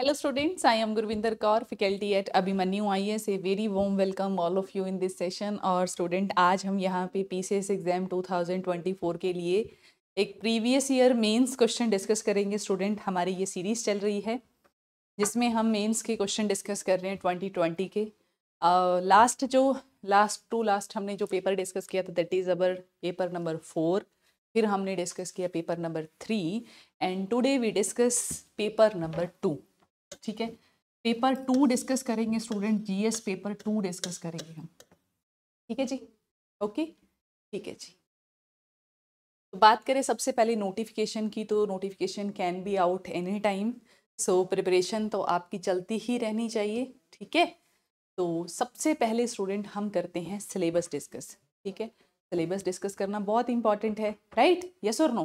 Hello students, I am Gurvinder Kaur, faculty at Abhimanyu IS. A very warm welcome all of you in this session. और student आज हम यहाँ पे PCS exam 2024 के लिए एक previous year mains question discuss करेंगे student हमारी ये series चल रही है जिसमें हम mains के question discuss कर रहे हैं 2020 के लास्ट uh, जो लास्ट टू लास्ट हमने जो पेपर डिस्कस किया था that is our paper number four फिर हमने डिस्कस किया paper number three and today we discuss paper number two ठीक है पेपर टू डिस्कस करेंगे student GS paper two discuss करेंगे हम ठीक है जी ओके ठीक है जी तो बात करें सबसे पहले नोटिफिकेशन की तो notification can be out any time so preparation तो आपकी चलती ही रहनी चाहिए ठीक है तो सबसे पहले स्टूडेंट हम करते हैं सिलेबस डिस्कस ठीक है सिलेबस डिस्कस करना बहुत इंपॉर्टेंट है राइट यस और नो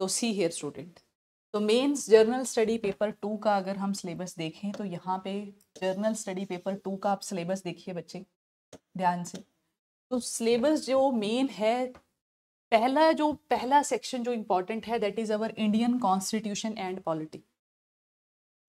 तो सी हेयर स्टूडेंट तो mains general study paper two का अगर हम सिलेबस देखें तो यहाँ पे जर्नल स्टडी पेपर टू का आप सिलेबस देखिए बच्चे ध्यान से तो सिलेबस जो मेन है पहला जो पहला सेक्शन जो इम्पोर्टेंट है that is our Indian constitution and polity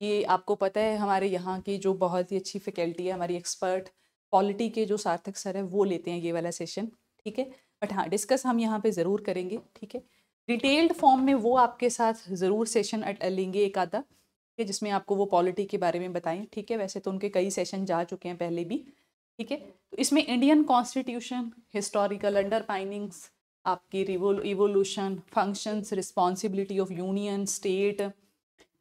ये आपको पता है हमारे यहाँ की जो बहुत ही अच्छी फैकल्टी है हमारी एक्सपर्ट पॉलिटी के जो सार्थक सर है वो लेते हैं ये वाला सेशन ठीक है बट हाँ डिस्कस हम यहाँ पे ज़रूर करेंगे ठीक है डिटेल्ड फॉर्म में वो आपके साथ ज़रूर सेशन लेंगे एक आधा ठीक है जिसमें आपको वो पॉलिटी के बारे में बताएं ठीक है वैसे तो उनके कई सेशन जा चुके हैं पहले भी ठीक है तो इसमें Indian constitution historical underpinnings आपकी revolution functions responsibility of union state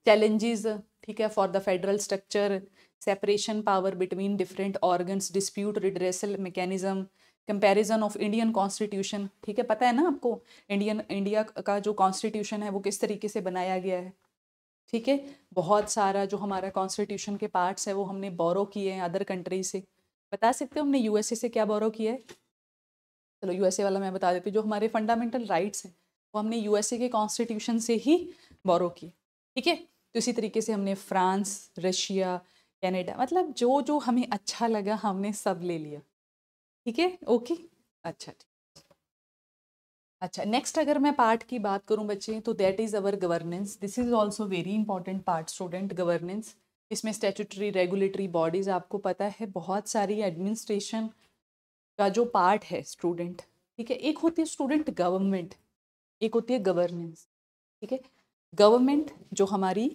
challenges ठीक है for the federal structure separation power between different organs dispute redressal mechanism comparison of Indian constitution ठीक है पता है ना आपको इंडियन इंडिया का जो कॉन्स्टिट्यूशन है वो किस तरीके से बनाया गया है ठीक है बहुत सारा जो हमारा कॉन्स्टिट्यूशन के पार्ट्स है वो हमने बोरो किए हैं अदर कंट्री से बता सकते हो हमने यूएसए से क्या बोरो किया है चलो यूएसए वाला मैं बता देती हूँ जो हमारे फंडामेंटल राइट्स हैं वो हमने यूएसए के कॉन्स्टिट्यूशन से ही बोरो किए ठीक है तो इसी तरीके से हमने फ्रांस रशिया कैनेडा मतलब जो जो हमें अच्छा लगा हमने सब ले लिया ठीक है ओके अच्छा अच्छा नेक्स्ट अगर मैं पार्ट की बात करूं बच्चे तो that is our governance this is also very important part student governance इसमें स्टेचुटरी रेगुलेटरी बॉडीज़ आपको पता है बहुत सारी एडमिनिस्ट्रेशन का जो पार्ट है स्टूडेंट ठीक है एक होती है स्टूडेंट गवर्नमेंट एक होती है गवर्नेंस ठीक है गवर्नमेंट जो हमारी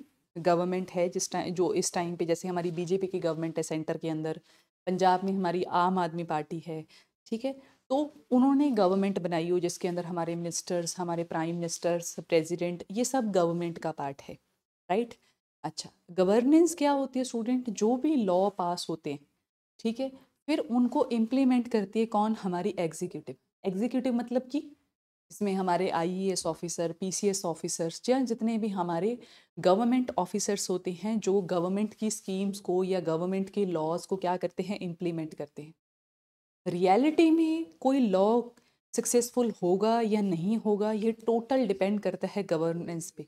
गवर्नमेंट है जिस टाइम जो इस टाइम पे जैसे हमारी बीजेपी की गवर्नमेंट है सेंटर के अंदर पंजाब में हमारी आम आदमी पार्टी है ठीक है तो उन्होंने गवर्नमेंट बनाई हो जिसके अंदर हमारे मिनिस्टर्स हमारे प्राइम मिनिस्टर्स प्रेसिडेंट ये सब गवर्नमेंट का पार्ट है राइट अच्छा गवर्नेंस क्या होती है स्टूडेंट जो भी लॉ पास होते हैं ठीक है फिर उनको इम्प्लीमेंट करती है कौन हमारी एग्जीक्यूटिव एग्जीक्यूटिव मतलब कि इसमें हमारे आईएएस ऑफिसर पीसीएस ऑफिसर्स या जितने भी हमारे गवर्नमेंट ऑफिसर्स होते हैं जो गवर्नमेंट की स्कीम्स को या गवर्नमेंट के लॉज को क्या करते हैं इम्प्लीमेंट करते हैं रियलिटी में कोई लॉ सक्सेसफुल होगा या नहीं होगा ये टोटल डिपेंड करता है गवर्नेंस पे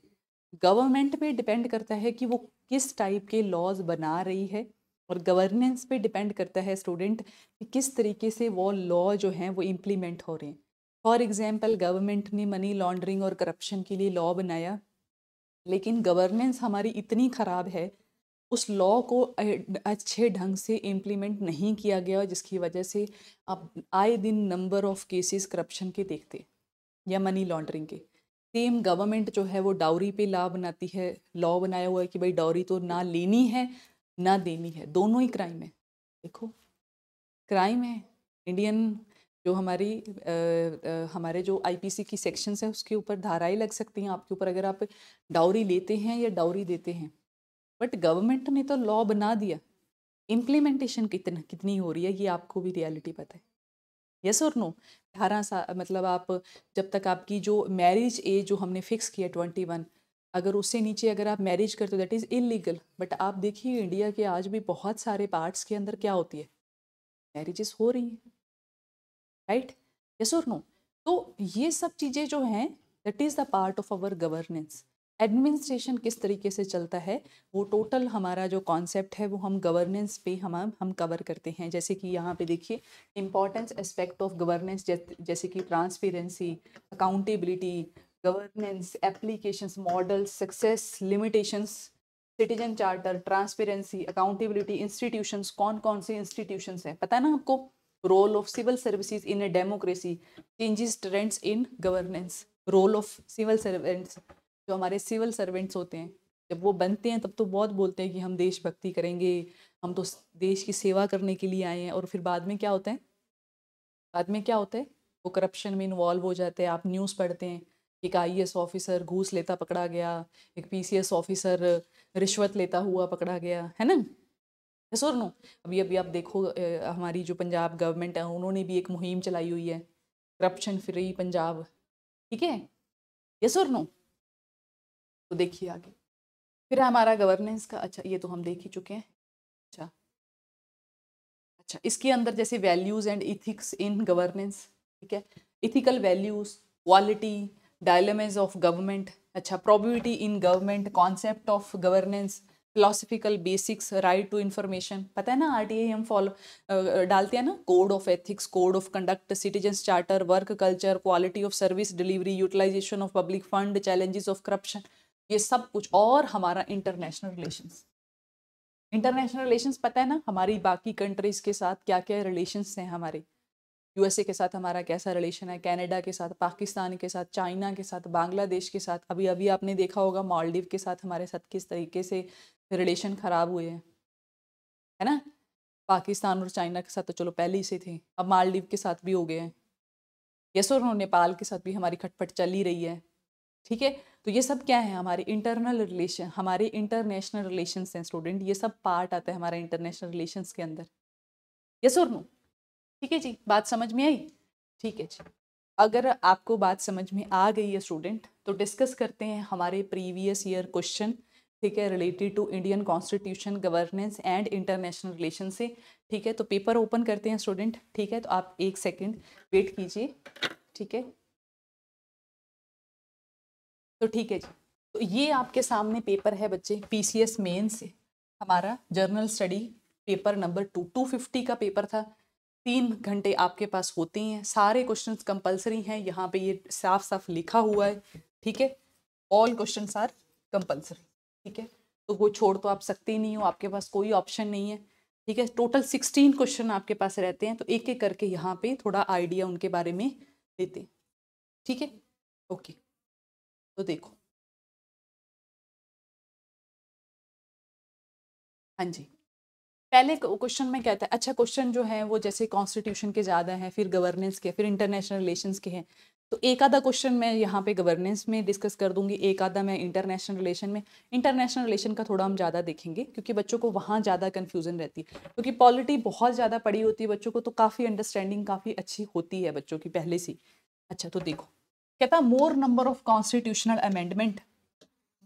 गवर्नमेंट पे डिपेंड करता है कि वो किस टाइप के लॉज बना रही है और गवर्नेंस पे डिपेंड करता है स्टूडेंट कि किस तरीके से वो लॉ जो हैं वो इम्प्लीमेंट हो रहे हैं फॉर एग्ज़ाम्पल गवर्नमेंट ने मनी लॉन्ड्रिंग और करप्शन के लिए लॉ बनाया लेकिन गवर्नेंस हमारी इतनी ख़राब है उस लॉ को अच्छे ढंग से इम्प्लीमेंट नहीं किया गया जिसकी वजह से आप आए दिन नंबर ऑफ केसेस करप्शन के देखते या मनी लॉन्ड्रिंग के सेम गवर्नमेंट जो है वो डाउरी पे ला बनाती है लॉ बनाया हुआ है कि भाई डाउरी तो ना लेनी है ना देनी है दोनों ही क्राइम है देखो क्राइम है इंडियन जो हमारी आ, आ, हमारे जो आईपीसी की सेक्शंस हैं उसके ऊपर धाराएं लग सकती हैं आपके ऊपर अगर आप डाउरी लेते हैं या डाउरी देते हैं बट गवर्नमेंट ने तो लॉ बना दिया इम्प्लीमेंटेशन कितना कितनी हो रही है ये आपको भी रियलिटी पता है यस और नो अठारह साल मतलब आप जब तक आपकी जो मैरिज एज जो हमने फिक्स किया ट्वेंटी वन अगर उससे नीचे अगर आप मैरिज करते हो दैट इज़ इलीगल बट आप देखिए इंडिया के आज भी बहुत सारे पार्ट्स के अंदर क्या होती है मैरिजेस हो रही हैं राइट यस और नो तो ये सब चीज़ें जो हैं that is the part of our governance administration किस तरीके से चलता है वो टोटल हमारा जो कॉन्सेप्ट है वो हम गवर्नेंस पे हम हम कवर करते हैं जैसे कि यहाँ पे देखिए इम्पॉर्टेंस एस्पेक्ट ऑफ गवर्नेंस जैसे कि transparency accountability governance applications model success limitations citizen charter transparency accountability institutions कौन कौन से इंस्टीट्यूशंस हैं पता है ना आपको role of civil services in a democracy changes trends in governance role of civil servants जो हमारे सिविल सर्वेंट्स होते हैं जब वो बनते हैं तब तो बहुत बोलते हैं कि हम देशभक्ति करेंगे हम तो देश की सेवा करने के लिए आए हैं और फिर बाद में क्या होता है बाद में क्या होता है वो करप्शन में इन्वॉल्व हो जाते हैं आप न्यूज़ पढ़ते हैं एक आई ऑफिसर घूस लेता पकड़ा गया एक पी ऑफिसर रिश्वत लेता हुआ पकड़ा गया है ना यस नो अभी अभी आप देखो हमारी जो पंजाब गवर्नमेंट है उन्होंने भी एक मुहिम चलाई हुई है करप्शन फ्री पंजाब ठीक है यस और नो तो देखिए आगे फिर हमारा गवर्नेंस का अच्छा ये तो हम देख ही चुके हैं अच्छा अच्छा इसके अंदर जैसे values and ethics in governance ठीक है ethical values quality dilemmas of government अच्छा probity in government concept of governance philosophical basics right to information पता है ना आर टी आई हम फॉलो डालते हैं ना code of ethics code of conduct citizens charter work culture quality of service delivery utilization of public fund challenges of corruption ये सब कुछ और हमारा इंटरनेशनल रिलेशन इंटरनेशनल रिलेशन पता है ना हमारी बाकी कंट्रीज़ के साथ क्या क्या रिलेशन हैं हमारे यूएसए के साथ हमारा कैसा रिलेशन है कनाडा के साथ पाकिस्तान के साथ चाइना के साथ बांग्लादेश के साथ अभी अभी आपने देखा होगा मालदीव के साथ हमारे साथ किस तरीके से रिलेशन ख़राब हुए हैं है ना पाकिस्तान और चाइना के साथ तो चलो पहले ही से थे अब मालदीव के साथ भी हो गए हैं यस और नेपाल के साथ भी हमारी खटपट चल ही रही है ठीक है तो ये सब क्या है हमारे इंटरनल रिलेशन हमारे इंटरनेशनल रिलेशन हैं स्टूडेंट ये सब पार्ट आता है हमारे इंटरनेशनल रिलेशन के अंदर यस और नो ठीक है जी बात समझ में आई ठीक है जी अगर आपको बात समझ में आ गई है स्टूडेंट तो डिस्कस करते हैं हमारे प्रीवियस ईयर क्वेश्चन ठीक है related to Indian constitution governance and international relation से ठीक है तो पेपर ओपन करते हैं स्टूडेंट ठीक है तो आप एक सेकेंड वेट कीजिए ठीक है तो ठीक है जी तो ये आपके सामने पेपर है बच्चे पी सी एस मेन से हमारा general study paper number two two fifty का पेपर था तीन घंटे आपके पास होते हैं सारे क्वेश्चन कंपलसरी हैं यहाँ पे ये साफ साफ लिखा हुआ है ठीक है ऑल क्वेश्चन आर कंपलसरी ठीक है तो वो छोड़ तो आप सकते ही नहीं हो आपके पास कोई ऑप्शन नहीं है ठीक है टोटल सिक्सटीन क्वेश्चन आपके पास रहते हैं तो एक एक करके यहाँ पे थोड़ा आइडिया उनके बारे में देते हैं ठीक है ओके तो देखो हाँ जी पहले क्वेश्चन में कहता है अच्छा क्वेश्चन जो है वो जैसे कॉन्स्टिट्यूशन के ज़्यादा हैं फिर गवर्नेंस के फिर इंटरनेशनल रिलेशन के हैं तो एक आधा क्वेश्चन मैं यहाँ पे गवर्नेंस में डिस्कस कर दूंगी एक आधा मैं इंटरनेशनल रिलेशन में इंटरनेशनल रिलेशन का थोड़ा हम ज़्यादा देखेंगे क्योंकि बच्चों को वहाँ ज़्यादा कन्फ्यूजन रहती है क्योंकि पॉलिटी बहुत ज़्यादा पड़ी होती है बच्चों को तो काफ़ी अंडरस्टैंडिंग काफ़ी अच्छी होती है बच्चों की पहले से अच्छा तो देखो कहता more number of constitutional amendment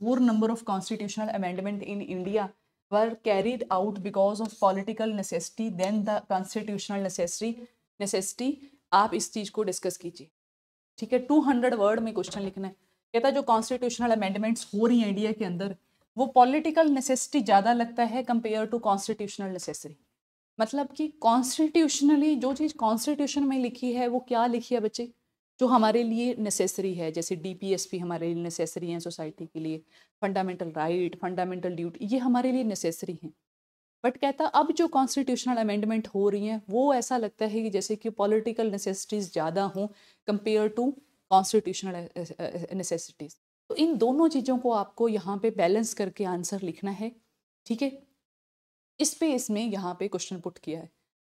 more number of constitutional amendment in India were carried out because of political necessity then the constitutional necessity necessity आप इस चीज़ को डिस्कस कीजिए ठीक है टू हंड्रेड वर्ड में क्वेश्चन लिखना है कहता जो कॉन्स्टिट्यूशनल अमेंडमेंट्स हो रही हैं इंडिया के अंदर वो पॉलिटिकल नेसेसिटी ज़्यादा लगता है कंपेयर टू कॉन्स्टिट्यूशनल नेसेसरी मतलब कि कॉन्स्टिट्यूशनली जो चीज़ कॉन्स्टिट्यूशन में लिखी है वो क्या लिखी है बच्चे जो हमारे लिए नेसेसरी है जैसे डीपीएसपी हमारे लिए नेसेसरी हैं सोसाइटी के लिए फंडामेंटल राइट फंडामेंटल ड्यूटी ये हमारे लिए नेसेसरी हैं बट कहता अब जो कॉन्स्टिट्यूशनल अमेंडमेंट हो रही हैं वो ऐसा लगता है कि जैसे कि पॉलिटिकल नेसेसिटीज़ ज़्यादा हों कंपेयर टू कॉन्स्टिट्यूशनल नेसेसिटीज़ तो इन दोनों चीज़ों को आपको यहाँ पे बैलेंस करके आंसर लिखना है ठीक है इस पे इसमें यहाँ पे क्वेश्चन पुट किया है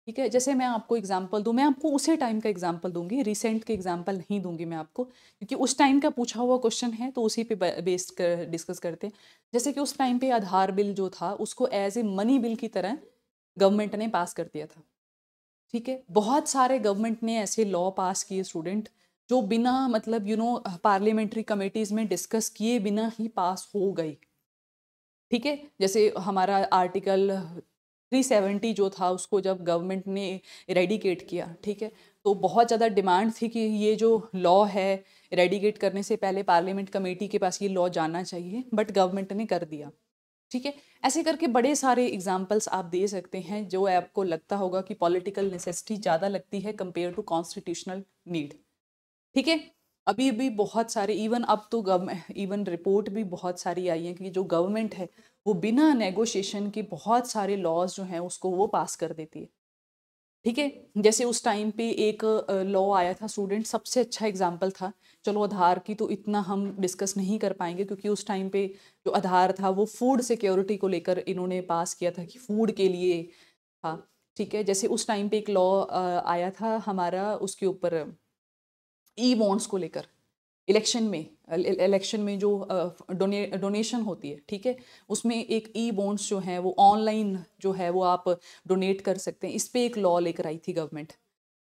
ठीक है जैसे मैं आपको एग्जाम्पल दूँ मैं आपको उसी टाइम का एग्जाम्पल दूंगी रिसेंट के एग्जाम्पल नहीं दूंगी मैं आपको क्योंकि उस टाइम का पूछा हुआ क्वेश्चन है तो उसी पे बेस्ड कर डिस्कस करते हैं जैसे कि उस टाइम पे आधार बिल जो था उसको एज ए मनी बिल की तरह गवर्नमेंट ने पास कर दिया था ठीक है बहुत सारे गवर्नमेंट ने ऐसे लॉ पास किए स्टूडेंट जो बिना मतलब यू नो पार्लियामेंट्री कमेटीज़ में डिस्कस किए बिना ही पास हो गई ठीक है जैसे हमारा आर्टिकल 370 जो था उसको जब गवर्नमेंट ने रेडिकेट किया ठीक है तो बहुत ज़्यादा डिमांड थी कि ये जो लॉ है रेडिकेट करने से पहले पार्लियामेंट कमेटी के पास ये लॉ जाना चाहिए बट गवर्नमेंट ने कर दिया ठीक है ऐसे करके बड़े सारे एग्जाम्पल्स आप दे सकते हैं जो आपको लगता होगा कि पॉलिटिकल नेसेसिटी ज़्यादा लगती है कंपेयर टू कॉन्स्टिट्यूशनल नीड ठीक है अभी भी बहुत सारे इवन अब तो गव इवन रिपोर्ट भी बहुत सारी आई है कि जो गवर्नमेंट है वो बिना नेगोशिएशन के बहुत सारे लॉज जो हैं उसको वो पास कर देती है ठीक है जैसे उस टाइम पे एक लॉ आया था स्टूडेंट सबसे अच्छा एग्जाम्पल था चलो आधार की तो इतना हम डिस्कस नहीं कर पाएंगे क्योंकि उस टाइम पे जो आधार था वो फूड सिक्योरिटी को लेकर इन्होंने पास किया था कि फूड के लिए था ठीक है जैसे उस टाइम पे एक लॉ आया था हमारा उसके ऊपर ई बॉन्ड्स को लेकर इलेक्शन में इलेक्शन में जो डोनेशन होती है ठीक है उसमें एक ई बॉन्ड्स जो है वो ऑनलाइन जो है वो आप डोनेट कर सकते हैं इस पर एक लॉ लेकर आई थी गवर्नमेंट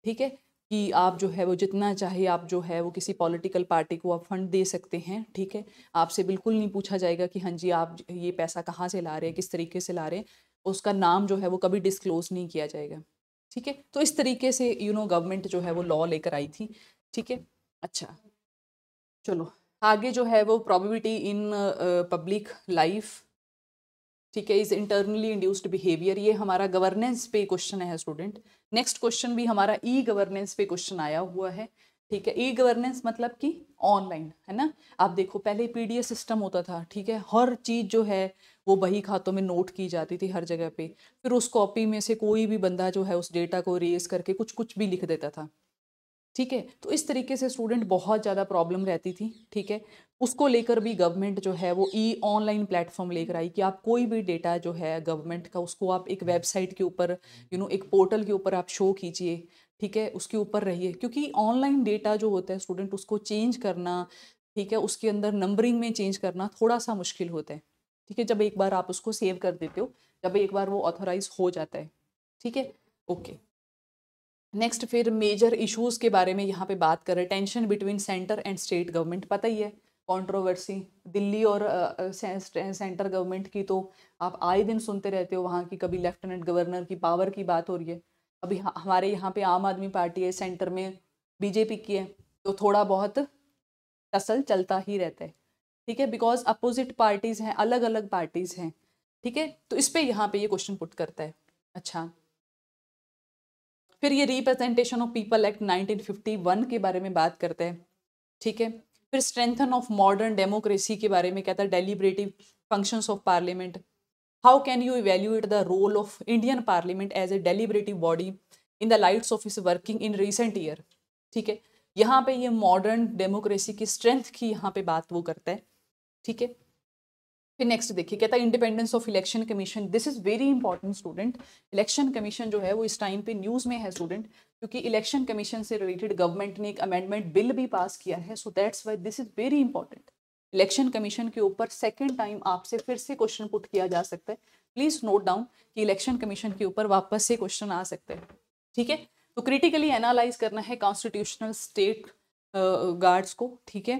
ठीक है कि आप जो है वो जितना चाहे आप जो है वो किसी पॉलिटिकल पार्टी को आप फंड दे सकते हैं ठीक है आपसे बिल्कुल नहीं पूछा जाएगा कि हाँ जी आप ये पैसा कहाँ से ला रहे हैं किस तरीके से ला रहे हैं उसका नाम जो है वो कभी डिस्क्लोज नहीं किया जाएगा ठीक है तो इस तरीके से यू नो गवर्नमेंट जो है वो लॉ लेकर आई थी ठीक है अच्छा चलो आगे जो है वो प्रोबेबिलिटी इन पब्लिक लाइफ ठीक है इज इंटरनली इंड्यूस्ड बिहेवियर ये हमारा गवर्नेंस पे क्वेश्चन है स्टूडेंट नेक्स्ट क्वेश्चन भी हमारा ई गवर्नेंस पे क्वेश्चन आया हुआ है ठीक है ई गवर्नेंस मतलब कि ऑनलाइन है ना आप देखो पहले पीडीएस सिस्टम होता था ठीक है हर चीज़ जो है वो बही खातों में नोट की जाती थी हर जगह पे फिर उस कॉपी में से कोई भी बंदा जो है उस डेटा को रेज करके कुछ कुछ भी लिख देता था ठीक है तो इस तरीके से स्टूडेंट बहुत ज़्यादा प्रॉब्लम रहती थी ठीक है उसको लेकर भी गवर्नमेंट जो है वो ई ऑनलाइन प्लेटफॉर्म लेकर आई कि आप कोई भी डेटा जो है गवर्नमेंट का उसको आप एक वेबसाइट के ऊपर यू नो एक पोर्टल के ऊपर आप शो कीजिए ठीक है उसके ऊपर रहिए क्योंकि ऑनलाइन डेटा जो होता है स्टूडेंट उसको चेंज करना ठीक है उसके अंदर नंबरिंग में चेंज करना थोड़ा सा मुश्किल होता है ठीक है जब एक बार आप उसको सेव कर देते हो जब एक बार वो ऑथोराइज हो जाता है ठीक है ओके नेक्स्ट फिर मेजर इश्यूज के बारे में यहाँ पे बात करें tension between centre and state government पता ही है कंट्रोवर्सी दिल्ली और सेंटर गवर्नमेंट की तो आप आए दिन सुनते रहते हो वहाँ की कभी लेफ्टिनेंट गवर्नर की पावर की बात हो रही है अभी हमारे यहाँ पे आम आदमी पार्टी है सेंटर में बीजेपी की है तो थोड़ा बहुत टसल चलता ही रहता है ठीक है बिकॉज अपोजिट पार्टीज़ हैं अलग अलग पार्टीज़ हैं ठीक है तो इस पर यहाँ पे ये क्वेश्चन पुट करता है अच्छा फिर ये रिप्रेजेंटेशन ऑफ पीपल एक्ट 1951 के बारे में बात करते हैं ठीक है फिर स्ट्रेंथन ऑफ मॉडर्न डेमोक्रेसी के बारे में कहता है deliberative functions of parliament how can you evaluate the role of Indian parliament as a deliberative body in the lights of its working in recent year ठीक है यहाँ पे ये मॉडर्न डेमोक्रेसी की स्ट्रेंथ की यहाँ पे बात वो करता है ठीक है फिर नेक्स्ट देखिए कहता है independence of election commission this is very important student election commission जो है वो इस टाइम पे न्यूज़ में है स्टूडेंट क्योंकि इलेक्शन कमीशन से रिलेटेड गवर्नमेंट ने एक अमेंडमेंट बिल भी पास किया है so that's why this is very important election commission के ऊपर सेकेंड टाइम आपसे फिर से क्वेश्चन पुट किया जा सकता है प्लीज़ नोट डाउन कि इलेक्शन कमीशन के ऊपर वापस से क्वेश्चन आ सकते हैं ठीक है तो क्रिटिकली एनालाइज करना है कॉन्स्टिट्यूशनल स्टेट गार्ड्स को ठीक है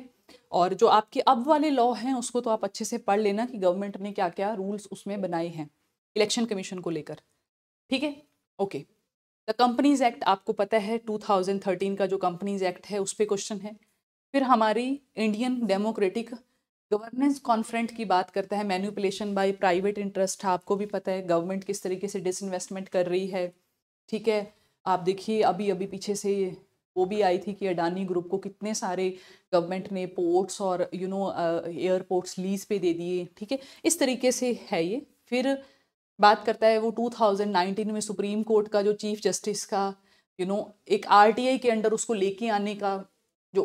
और जो आपके अब वाले लॉ हैं उसको तो आप अच्छे से पढ़ लेना कि गवर्नमेंट ने क्या क्या रूल्स उसमें बनाए हैं इलेक्शन कमीशन को लेकर ठीक है ओके द कंपनीज एक्ट आपको पता है 2013 का जो कंपनीज एक्ट है उस पर क्वेश्चन है फिर हमारी इंडियन डेमोक्रेटिक गवर्नेंस कॉन्फ्रेंट की बात करता है मैन्यूपलेशन बाई प्राइवेट इंटरेस्ट आपको भी पता है गवर्नमेंट किस तरीके से डिसइन्वेस्टमेंट कर रही है ठीक है आप देखिए अभी अभी पीछे से वो भी आई थी कि अडानी ग्रुप को कितने सारे गवर्नमेंट ने पोर्ट्स और यू नो एयरपोर्ट्स लीज पे दे दिए ठीक है इस तरीके से है ये फिर बात करता है वो 2019 में सुप्रीम कोर्ट का जो चीफ जस्टिस का यू you नो know, एक आरटीआई के अंडर उसको लेके आने का जो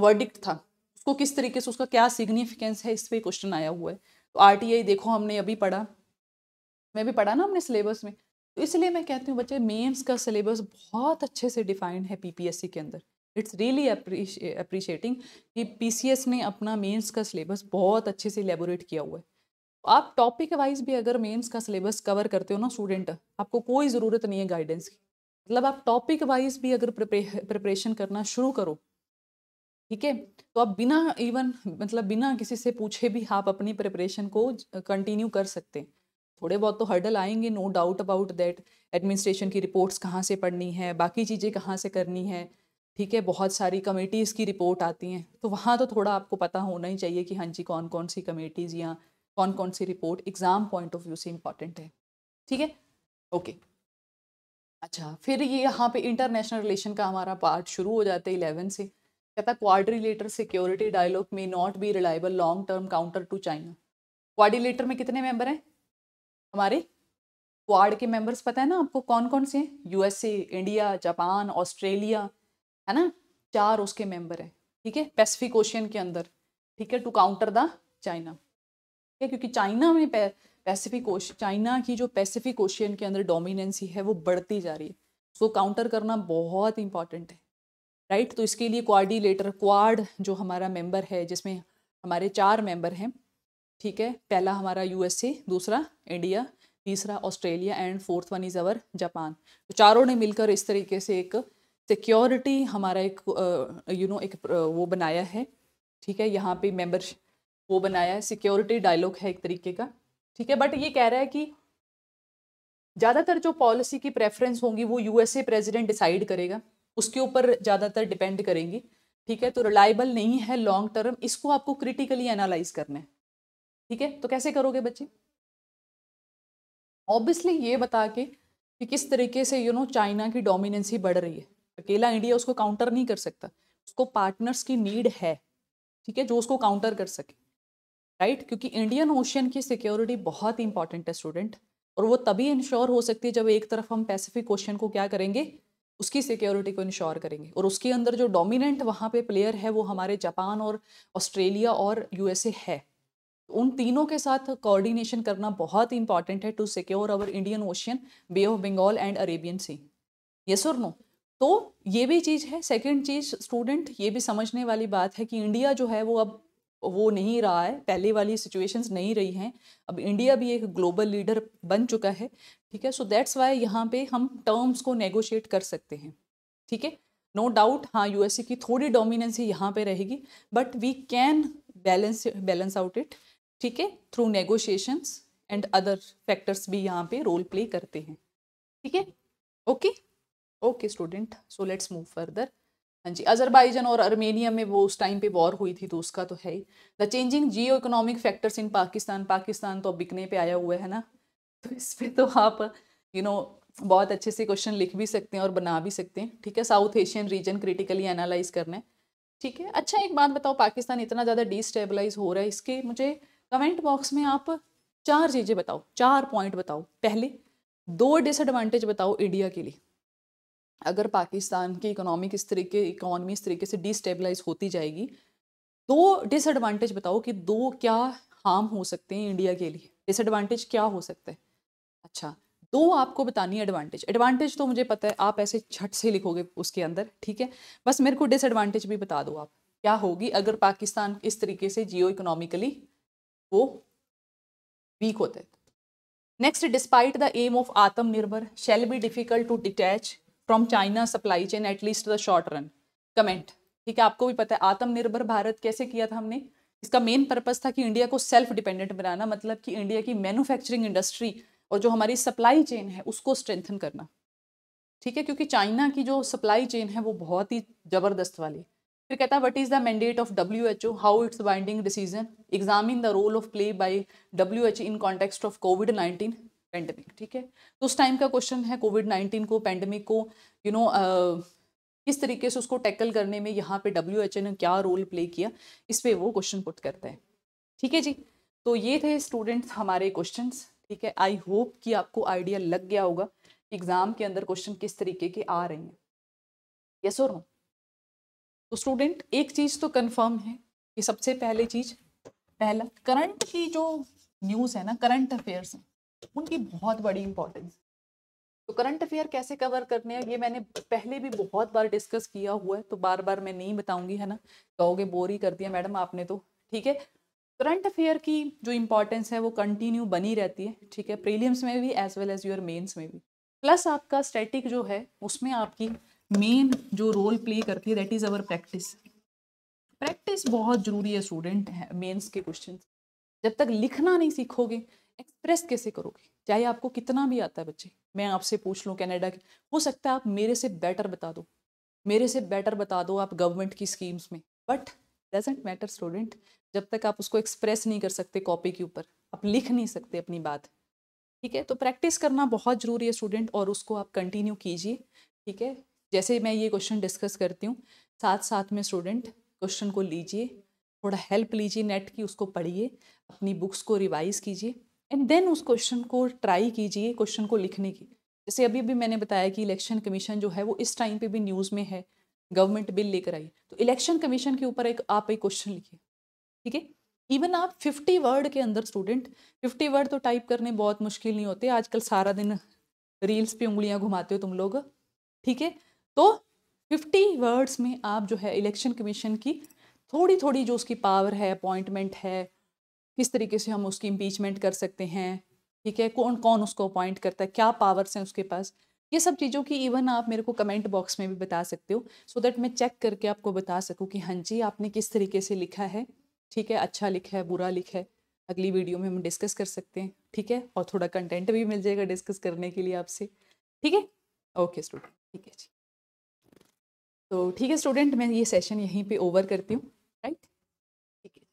वर्डिक्ट था उसको किस तरीके से उसका क्या सिग्निफिकेंस है इस पर क्वेश्चन आया हुआ है तो आर देखो हमने अभी पढ़ा मैं भी पढ़ा ना हमने सिलेबस में तो इसलिए मैं कहती हूँ बच्चे मेम्स का सिलेबस बहुत अच्छे से डिफाइंड है पीपीएससी के अंदर इट्स रियली अप्रिशिएटिंग कि पीसीएस ने अपना मेंस का सिलेबस बहुत अच्छे से लेबोरेट किया हुआ है आप टॉपिक वाइज भी अगर मेंस का सिलेबस कवर करते हो ना स्टूडेंट आपको कोई ज़रूरत नहीं है गाइडेंस की मतलब आप टॉपिक वाइज भी अगर प्रिपरेशन करना शुरू करो ठीक है तो आप बिना इवन मतलब बिना किसी से पूछे भी आप अपनी प्रिपरेशन को कंटिन्यू कर सकते हैं थोड़े बहुत तो हर्डल आएंगे no doubt about that administration की रिपोर्ट्स कहाँ से पढ़नी है बाकी चीज़ें कहाँ से करनी है ठीक है बहुत सारी कमेटीज़ की रिपोर्ट आती हैं तो वहाँ तो थोड़ा आपको पता होना ही चाहिए कि हाँ जी कौन कौन सी कमेटीज़ या कौन कौन सी report exam point of view से इम्पॉर्टेंट है ठीक है ओके अच्छा फिर ये यहाँ पे इंटरनेशनल रिलेशन का हमारा पार्ट शुरू हो जाता है इलेवन से कहता क्वाड्रिलेटर सिक्योरिटी डायलॉग में not be reliable long term counter to China quadrilateral में कितने मेंबर हैं हमारे क्वाड के मेंबर्स पता है ना आपको कौन कौन से हैं यूएसए इंडिया जापान ऑस्ट्रेलिया है ना चार उसके मेंबर हैं ठीक है पैसिफिक ओशियन के अंदर ठीक है टू काउंटर द चाइना ठीक है क्योंकि चाइना में पैसिफिक ओश चाइना की जो पैसिफिक ओशियन के अंदर डोमिनेंसी है वो बढ़ती जा रही है सो so, काउंटर करना बहुत इंपॉर्टेंट है राइट right? तो इसके लिए क्वारडिलेटर क्वाड जो हमारा मेंबर है जिसमें हमारे चार मेंबर हैं ठीक है पहला हमारा यूएसए दूसरा इंडिया तीसरा Australia and fourth one is our Japan तो चारों ने मिलकर इस तरीके से एक सिक्योरिटी हमारा एक यू नो एक वो बनाया है ठीक है यहाँ पे मेंबर वो बनाया है सिक्योरिटी डायलॉग है एक तरीके का ठीक है बट ये कह रहा है कि ज़्यादातर जो पॉलिसी की प्रेफरेंस होंगी वो यूएसए प्रेसिडेंट डिसाइड करेगा उसके ऊपर ज़्यादातर डिपेंड करेंगी ठीक है तो रिलायबल नहीं है लॉन्ग टर्म इसको आपको क्रिटिकली एनालाइज करना है ठीक है तो कैसे करोगे बच्चे ऑब्वियसली ये बता के कि किस तरीके से यू नो चाइना की डोमिनेंसी बढ़ रही है अकेला इंडिया उसको काउंटर नहीं कर सकता उसको पार्टनर्स की नीड है ठीक है जो उसको काउंटर कर सके राइट क्योंकि इंडियन ओशियन की सिक्योरिटी बहुत ही इंपॉर्टेंट है स्टूडेंट और वो तभी इंश्योर हो सकती है जब एक तरफ हम पैसिफिक ओशियन को क्या करेंगे उसकी सिक्योरिटी को इंश्योर करेंगे और उसके अंदर जो डोमिनेंट वहाँ पे प्लेयर है वो हमारे जापान और ऑस्ट्रेलिया और यूएसए है उन तीनों के साथ कोऑर्डिनेशन करना बहुत इंपॉर्टेंट है to secure our Indian ocean Bay of Bengal and Arabian sea ये सुर नो तो ये भी चीज़ है सेकंड चीज़ स्टूडेंट ये भी समझने वाली बात है कि इंडिया जो है वो अब वो नहीं रहा है पहले वाली सिचुएशंस नहीं रही हैं अब इंडिया भी एक ग्लोबल लीडर बन चुका है ठीक है सो दैट्स वाई यहाँ पे हम टर्म्स को नेगोशिएट कर सकते हैं ठीक है नो डाउट हाँ यूएसए की थोड़ी डोमिनेंसी यहाँ पे रहेगी but we can balance balance out it ठीक है through negotiations and other factors भी यहाँ पे रोल प्ले करते हैं ठीक है okay okay student so let's move further हाँ जी अजरबैजान और अर्मेनिया में वो उस टाइम पे वॉर हुई थी तो उसका तो है ही the changing geo economic factors in Pakistan Pakistan तो अब बिकने पे आया हुआ है ना तो इस पर तो आप यू you नो know, बहुत अच्छे से क्वेश्चन लिख भी सकते हैं और बना भी सकते हैं ठीक है South Asian region critically analyse करना है ठीक है अच्छा एक बात बताओ पाकिस्तान इतना ज़्यादा डिस्टेबलाइज हो रहा है इसके मुझे कमेंट बॉक्स में आप चार चीज़ें बताओ चार पॉइंट बताओ पहले दो डिसएडवांटेज बताओ इंडिया के लिए अगर पाकिस्तान की इकोनॉमी किस तरीके इकोनॉमी इस तरीके से डिस्टेबलाइज होती जाएगी दो डिसएडवांटेज बताओ कि दो क्या हार्म हो सकते हैं इंडिया के लिए डिसएडवांटेज क्या हो सकता है अच्छा दो आपको बतानी है एडवांटेज एडवांटेज तो मुझे पता है आप ऐसे छठ से लिखोगे उसके अंदर ठीक है बस मेरे को डिसएडवांटेज भी बता दो आप क्या होगी अगर पाकिस्तान इस तरीके से जियो इकोनॉमिकली वो वीक होते हैं next despite the aim of Atmanirbhar shall be difficult to detach from China supply chain at least the short run comment ठीक है आपको भी पता है आत्मनिर्भर भारत कैसे किया था हमने इसका मेन पर्पज था कि इंडिया को सेल्फ डिपेंडेंट बनाना मतलब कि इंडिया की मैन्युफैक्चरिंग इंडस्ट्री और जो हमारी सप्लाई चेन है उसको स्ट्रेंथन करना ठीक है क्योंकि चाइना की जो सप्लाई चेन है वो बहुत ही ज़बरदस्त वाली फिर कहता है what is the mandate of W H O how it's binding decision examine the role of play by W H in context of COVID nineteen pandemic ठीक है तो उस टाइम का क्वेश्चन है कोविड नाइन्टीन को पेंडेमिक को you you know know, uh, किस तरीके से उसको टैकल करने में यहाँ पे डब्ल्यू एच ने क्या रोल प्ले किया इस पर वो क्वेश्चन पुट करता है ठीक है जी तो ये थे स्टूडेंट्स हमारे क्वेश्चन ठीक है आई होप कि आपको आइडिया लग गया होगा एग्ज़ाम के अंदर क्वेश्चन किस तरीके के आ रहे हैं यस और हूँ तो स्टूडेंट एक चीज़ तो कंफर्म है कि सबसे पहले चीज़ पहला करंट की जो न्यूज़ है ना करंट अफेयर्स हैं उनकी बहुत बड़ी इंपॉर्टेंस तो करंट अफेयर कैसे कवर करने हैं ये मैंने पहले भी बहुत बार डिस्कस किया हुआ है तो बार बार मैं नहीं बताऊंगी है ना कहोगे बोर ही कर दिया मैडम आपने तो ठीक है करंट अफेयर की जो इंपॉर्टेंस है वो कंटिन्यू बनी रहती है ठीक है प्रीलियम्स में भी as well as your mains में भी प्लस आपका स्टैटिक जो है उसमें आपकी मेन जो रोल प्ले करती है that is our practice practice बहुत ज़रूरी है स्टूडेंट है मेन्स के क्वेश्चन जब तक लिखना नहीं सीखोगे एक्सप्रेस कैसे करोगे चाहे आपको कितना भी आता है बच्चे मैं आपसे पूछ लूँ कैनेडा के हो सकता है आप मेरे से बेटर बता दो मेरे से बेटर बता दो आप गवर्नमेंट की स्कीम्स में बट डजेंट मैटर स्टूडेंट जब तक आप उसको एक्सप्रेस नहीं कर सकते कॉपी के ऊपर आप लिख नहीं सकते अपनी बात ठीक है तो प्रैक्टिस करना बहुत ज़रूरी है स्टूडेंट और उसको आप कंटिन्यू कीजिए ठीक है जैसे मैं ये क्वेश्चन डिस्कस करती हूँ साथ साथ में स्टूडेंट क्वेश्चन को लीजिए थोड़ा हेल्प लीजिए नेट की उसको पढ़िए अपनी बुक्स को रिवाइज कीजिए एंड देन उस क्वेश्चन को ट्राई कीजिए क्वेश्चन को लिखने की जैसे अभी भी मैंने बताया कि इलेक्शन कमीशन जो है वो इस टाइम पे भी न्यूज़ में है गवर्नमेंट बिल लेकर आई तो इलेक्शन कमीशन के ऊपर एक आप एक क्वेश्चन लिखिए ठीक है इवन आप फिफ्टी वर्ड के अंदर स्टूडेंट फिफ्टी वर्ड तो टाइप करने बहुत मुश्किल नहीं होते आजकल सारा दिन रील्स पे उंगलियाँ घुमाते हो तुम लोग ठीक है तो 50 वर्ड्स में आप जो है इलेक्शन कमीशन की थोड़ी थोड़ी जो उसकी पावर है अपॉइंटमेंट है किस तरीके से हम उसकी इम्पीचमेंट कर सकते हैं ठीक है कौन कौन उसको अपॉइंट करता है क्या पावर्स हैं उसके पास ये सब चीज़ों की इवन आप मेरे को कमेंट बॉक्स में भी बता सकते हो सो so दैट मैं चेक करके आपको बता सकूँ कि हाँ जी आपने किस तरीके से लिखा है ठीक है अच्छा लिखा है बुरा लिखा है अगली वीडियो में हम डिस्कस कर सकते हैं ठीक है और थोड़ा कंटेंट भी मिल जाएगा डिस्कस करने के लिए आपसे ठीक है ओके स्टूडेंट ठीक है जी तो ठीक है स्टूडेंट मैं ये सेशन यहीं पे ओवर करती हूँ राइट ठीक है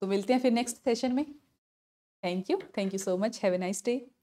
तो मिलते हैं फिर नेक्स्ट सेशन में thank you thank you so much have a nice day